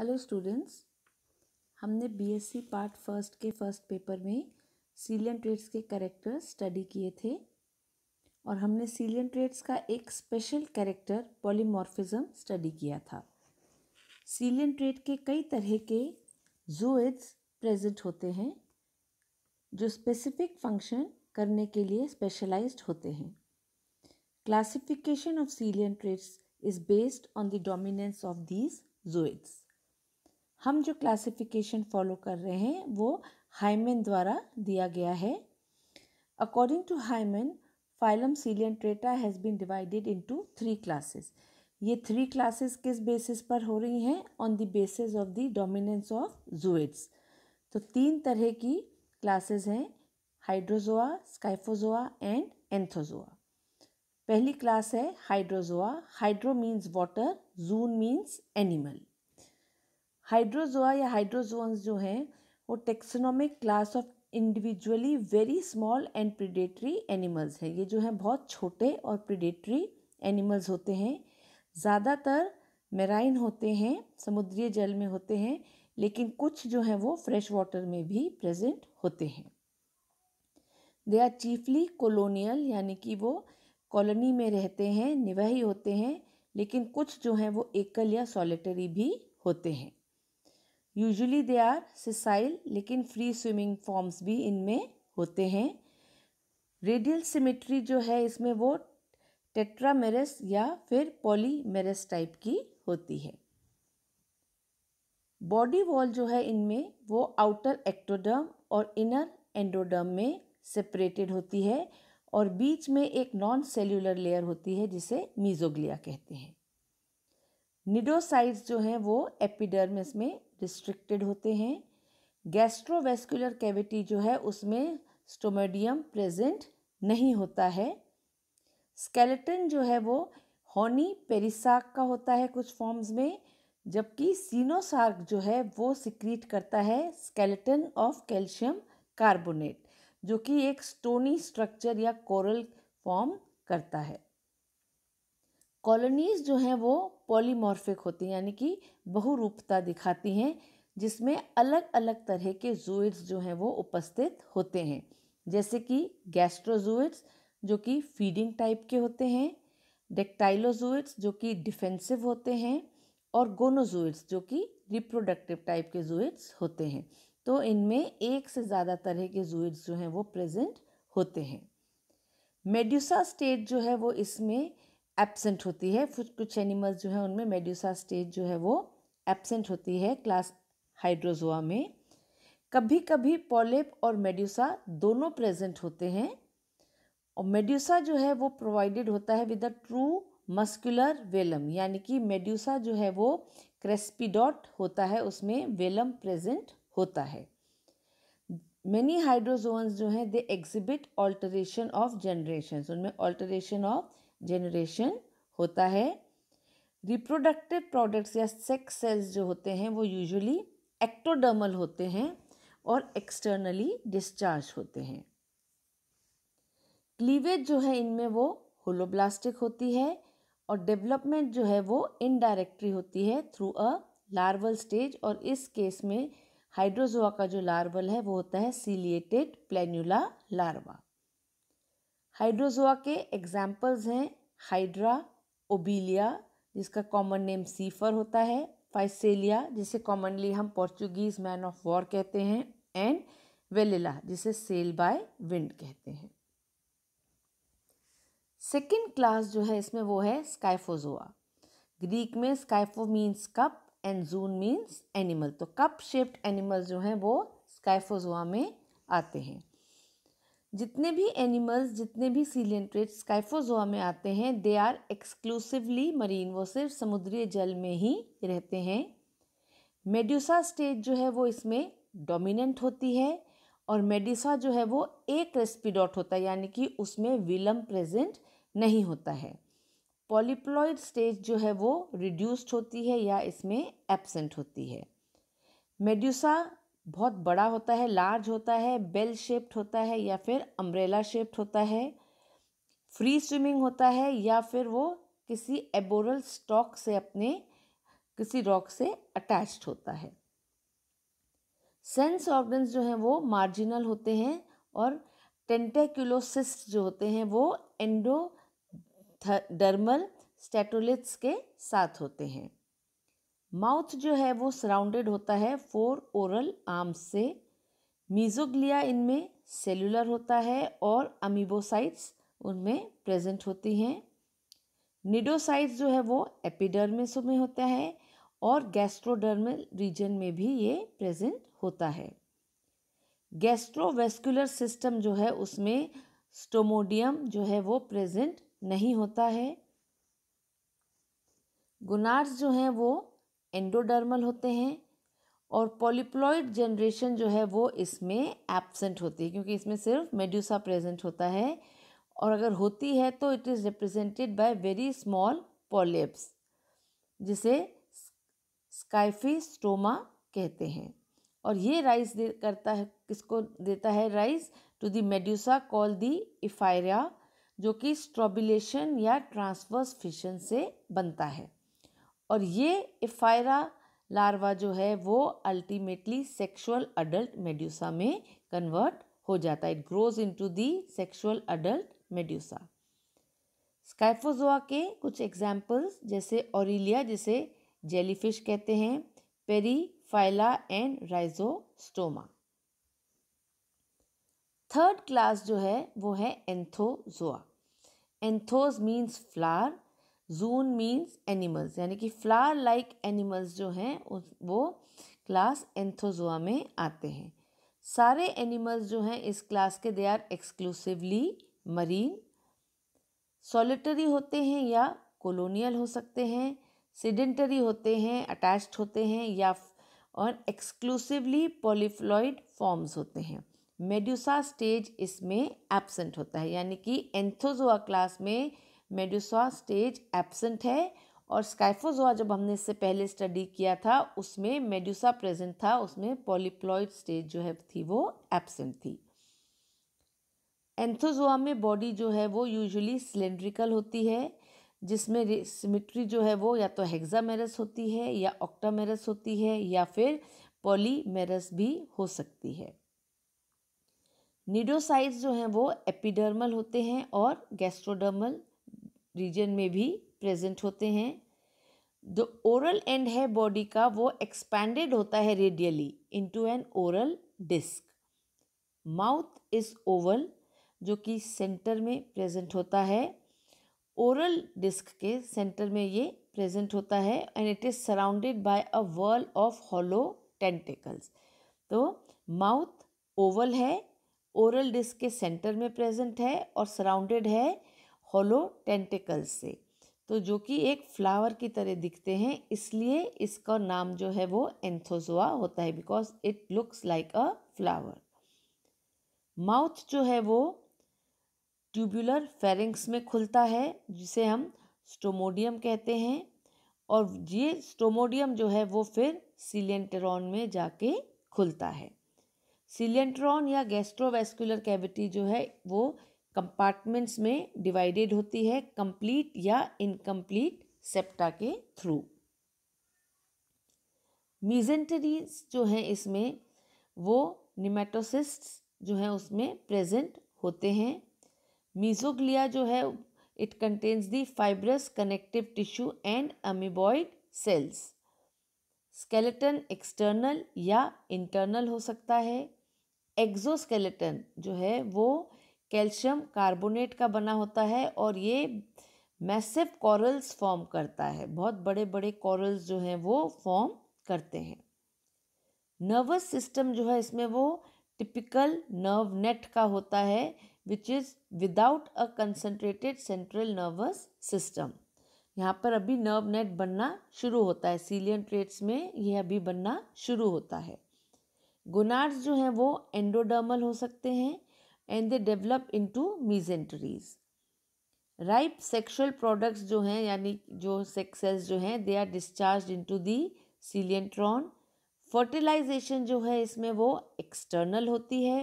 hello students हमने BSc part first के first paper में सीलियन ट्रेड्स के कैरेक्टर स्टडी किए थे और हमने सीलियन ट्रेड्स का एक स्पेशल कैरेक्टर पॉलीमॉर्फिज्म स्टडी किया था सीलियन ट्रेड के कई तरह के जोइड्स प्रेजेंट होते हैं जो स्पेसिफिक फंक्शन करने के लिए स्पेशलाइज्ड होते हैं classification of coelenterates is based on the dominance of these zooids हम जो क्लासिफिकेशन फॉलो कर रहे हैं वो हाइमेन द्वारा दिया गया है according to Hyman phylum coelenterata has been divided into three classes ये थ्री क्लासेस किस बेसिस पर हो रही हैं on the basis of the dominance of zooids तो तीन तरह की क्लासेस हैं हाइड्रोजोआ स्काइफोजोआ एंड एंथोजोआ पहली क्लास है hydrozoa hydro means water zoon means animal hydrozoa या हाइड्रोजोन्स जो हैं वो taxonomic class of individually very small and predatory animals हैं ये जो हैं बहुत छोटे और प्रिडेटरी एनिमल्स होते हैं ज़्यादातर मेराइन होते हैं समुद्रीय जल में होते हैं लेकिन कुछ जो हैं वो फ्रेश वाटर में भी प्रेजेंट होते हैं दे आर चीफली कॉलोनियल यानी कि वो कॉलोनी में रहते हैं निवाही होते हैं लेकिन कुछ जो हैं वो एकल या सॉलिटरी भी होते हैं यूजली दे आर सिसाइल लेकिन फ्री स्विमिंग फॉर्म्स भी इनमें होते हैं रेडियल सिमेट्री जो है इसमें वो टेट्रामेरस या फिर पॉलीमेरस टाइप की होती है बॉडी वॉल जो है इनमें वो आउटर एक्टोडर्म और इनर एंडोडर्म में सेपरेटेड होती है और बीच में एक नॉन सेल्यूलर लेयर होती है जिसे मीजोग्लिया कहते हैं निडोसाइड्स जो हैं वो एपिडर्मिस में रिस्ट्रिक्टेड होते हैं गैस्ट्रोवेस्कुलर कैविटी जो है उसमें स्टोमेडियम प्रेजेंट नहीं होता है स्केलेटन जो है वो हॉनी पेरिसाक का होता है कुछ फॉर्म्स में जबकि सीनोसार्क जो है वो सिक्रीट करता है स्केलेटन ऑफ कैल्शियम कार्बोनेट जो कि एक स्टोनी स्ट्रक्चर या कोरल फॉर्म करता है कॉलोनीज़ जो हैं वो पॉलीमॉर्फिक होती हैं यानी कि बहुरूपता दिखाती हैं जिसमें अलग अलग तरह के जूइड्स जो हैं वो उपस्थित होते हैं जैसे कि गैस्ट्रोजूइड्स जो कि फीडिंग टाइप के होते हैं डेक्टाइलोजूइड्स जो कि डिफेंसिव होते हैं और गोनोजूइड्स जो कि रिप्रोडक्टिव टाइप के जूइड्स होते हैं तो इनमें एक से ज़्यादा तरह के जूइड्स जो हैं वो प्रेजेंट होते हैं मेड्यूसा स्टेट जो है वो इसमें एबसेंट होती है कुछ कुछ एनिमल्स जो है उनमें मेड्यूसा स्टेज जो है वो एबसेंट होती है क्लास हाइड्रोजोआ में कभी कभी पॉलिप और मेड्यूसा दोनों प्रेजेंट होते हैं और मेड्यूसा जो है वो प्रोवाइडेड होता है with a true muscular velum यानी कि मेड्यूसा जो है वो क्रेस्पिडॉट होता है उसमें वेलम प्रेजेंट होता है मेनी हाइड्रोजोन्स जो हैं they exhibit alteration of generation उनमें ऑल्टरेशन ऑफ जेनरेशन होता है रिप्रोडक्टिव प्रोडक्ट्स या सेक्स सेल्स जो होते हैं वो यूजुअली एक्टोडर्मल होते हैं और एक्सटर्नली डिस्चार्ज होते हैं क्लीवेज जो है इनमें वो होलोब्लास्टिक होती है और डेवलपमेंट जो है वो इनडायरेक्टली होती है थ्रू अ लार्वल स्टेज और इस केस में हाइड्रोजोआ का जो लार्वल है वो होता है सीलिएटेड प्लेन्यूला लार्वा हाइड्रोजोआ के एग्जाम्पल्स हैं हाइड्रा ओबिलिया जिसका कॉमन नेम सीफर होता है फाइसेलिया जिसे कॉमनली हम पोर्चुगीज मैन ऑफ वॉर कहते हैं एंड वेलिला जिसे सेल बाय विंड कहते हैं सेकेंड क्लास जो है इसमें वो है स्काइफोजोआ ग्रीक में scypho means cup and zoon means animal तो कप शेप्ड एनिमल जो हैं वो स्काइफोजोआ में आते हैं जितने भी एनिमल्स जितने भी सीलेंट्रेट स्काइफोजोआ में आते हैं दे आर एक्सक्लूसिवली मरीन वो सिर्फ समुद्री जल में ही रहते हैं मेड्यूसा स्टेज जो है वो इसमें डोमिनेंट होती है और मेडिसा जो है वो एक रेस्पिडॉट होता है यानी कि उसमें विलम प्रेजेंट नहीं होता है पॉलीप्लॉइड स्टेज जो है वो रिड्यूस्ड होती है या इसमें एबसेंट होती है मेड्यूसा बहुत बड़ा होता है लार्ज होता है बेल शेप्ड होता है या फिर अम्ब्रेला शेप्ड होता है फ्री स्विमिंग होता है या फिर वो किसी एबोरल स्टॉक से अपने किसी रॉक से अटैच्ड होता है सेंस ऑर्गन्स जो हैं वो मार्जिनल होते हैं और टेंटेक्यूलोसिस्ट जो होते हैं वो एंडो डर्मल स्टेटोलिट्स के साथ होते हैं माउथ जो है वो सराउंडेड होता है फोर ओरल आर्म्स से मीजोग्लिया इनमें सेलुलर होता है और अमीबोसाइट्स उनमें प्रेजेंट होती हैं निडोसाइट्स जो है वो एपिडर्मिस में होता है और गैस्ट्रोडर्मल रीजन में भी ये प्रेजेंट होता है गैस्ट्रोवेस्कुलर सिस्टम जो है उसमें स्टोमोडियम जो है वो प्रेजेंट नहीं होता है गुनार्स जो हैं वो एंडोडर्मल होते हैं और पॉलीप्लॉइड जनरेशन जो है वो इसमें एबसेंट होती है क्योंकि इसमें सिर्फ मेड्यूसा प्रेजेंट होता है और अगर होती है तो it is represented by very small polyps जिसे स्काइफी स्टोमा कहते हैं और ये राइस दे करता है किसको देता है rise to the medusa call the ephyra जो कि स्ट्रॉबिलेशन या ट्रांसवर्स फिशन से बनता है और ये इफ़ायरा लार्वा जो है वो अल्टीमेटली सेक्सुअल अडल्ट मेड्यूसा में कन्वर्ट हो जाता है it grows into the sexual adult medusa scyphozoa के कुछ एग्जाम्पल्स जैसे ओरिलिया जिसे जेलीफिश कहते हैं periphylla and rhizostoma third class जो है वो है anthozoa anthos means flower zoon means animals यानी कि फ्लावर लाइक एनिमल्स जो हैं वो क्लास एंथोजोआ में आते हैं सारे एनिमल्स जो हैं इस क्लास के they are exclusively marine solitary होते हैं या कोलोनियल हो सकते हैं सिडेंटरी होते हैं अटैच्ड होते हैं या और एक्सक्लूसिवली पॉलीफ्लॉइड फॉर्म्स होते हैं मेड्यूसा स्टेज इसमें एबसेंट होता है यानी कि एंथोजोआ क्लास में मेड्यूसा स्टेज एब्सेंट है और स्काइफोजोआ जब हमने इससे पहले स्टडी किया था उसमें मेड्यूसा प्रेजेंट था उसमें पॉलीप्लॉइड स्टेज जो है थी वो एब्सेंट थी एंथोजोआ में बॉडी जो है वो यूजुअली सिलेंड्रिकल होती है जिसमें सिमिट्री जो है वो या तो हेक्सामेरस होती है या ऑक्टामेरस होती है या फिर पॉलीमेरस भी हो सकती है निडोसाइट्स जो हैं वो एपिडर्मल होते हैं और गैस्ट्रोडर्मल रीजन में भी प्रेजेंट होते हैं द ओरल एंड है बॉडी का वो एक्सपैंडेड होता है radially into an oral disc mouth is oval जो कि सेंटर में प्रेजेंट होता है ओरल डिस्क के सेंटर में ये प्रेजेंट होता है and it is surrounded by a whorl of hollow tentacles तो माउथ ओवल है ओरल डिस्क के सेंटर में प्रेजेंट है और सराउंडेड है होलो टेंटिकल्स से तो जो कि एक फ्लावर की तरह दिखते हैं इसलिए इसका नाम जो है वो एंथोजोआ होता है because it looks like a flower mouth जो है वो ट्यूबुलर फेरिंग्स में खुलता है जिसे हम स्टोमोडियम कहते हैं और ये स्टोमोडियम जो है वो फिर सिलेंटेरॉन में जाके खुलता है सिलेंट्रॉन या गैस्ट्रोवेस्कुलर कैविटी जो है वो कंपार्टमेंट्स में डिवाइडेड होती है कंप्लीट या इनकम्प्लीट सेप्टा के थ्रू मीजेंटरीज जो हैं इसमें वो निमेटोसिस्ट जो हैं उसमें प्रेजेंट होते हैं मीजोग्लिया जो है it contains the fibrous connective tissue and amoeboid cells skeleton external या इंटरनल हो सकता है एक्जोस्केलेटन जो है वो कैल्शियम कार्बोनेट का बना होता है और ये मैसिव कॉरल्स फॉर्म करता है बहुत बड़े बड़े कॉरल्स जो हैं वो फॉर्म करते हैं नर्वस सिस्टम जो है इसमें वो टिपिकल नर्व नेट का होता है which is without a concentrated central nervous system यहाँ पर अभी नर्व नेट बनना शुरू होता है सीलियन ट्रेट्स में यह अभी बनना शुरू होता है गुनार्स जो हैं वो एंडोडर्मल हो सकते हैं and they develop into mesenteries ripe sexual products जो हैं यानी जो सेक्सेस जो हैं they are discharge into the coelenteron fertilization जो है इसमें वो एक्सटर्नल होती है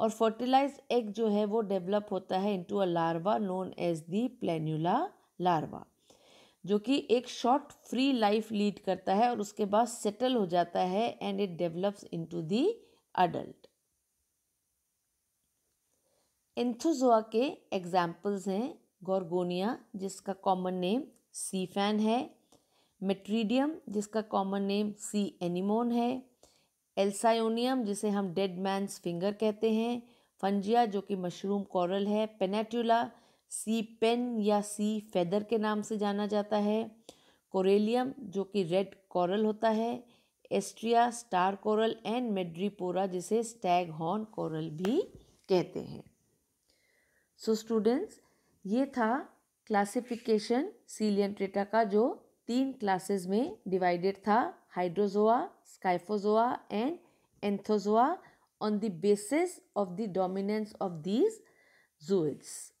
और फर्टिलाइज एग जो है वो डेवलप होता है into a larva known as the planula larva जो कि एक शॉर्ट फ्री लाइफ लीड करता है और उसके बाद सेटल हो जाता है and it develops into the adult Anthozoa के एग्जाम्पल्स हैं गॉर्गोनिया जिसका कॉमन नेम सी फैन है मेट्रीडियम जिसका कॉमन नेम सी एनिमोन है एल्सायोनियम जिसे हम डेड मैंस फिंगर कहते हैं फंजिया जो कि मशरूम कॉरल है पेनेट्यूला सी पेन या सी फेदर के नाम से जाना जाता है कोरेलियम जो कि रेड कॉरल होता है Astraea star coral and Madrepora जिसे स्टैग हॉर्न कोरल भी कहते हैं सो so स्टूडेंट्स ये था क्लासिफिकेशन सीलियन ट्रेटा का जो तीन क्लासेस में डिवाइडेड था Hydrozoa Scyphozoa and Anthozoa on the basis of the dominance of these जूइड्स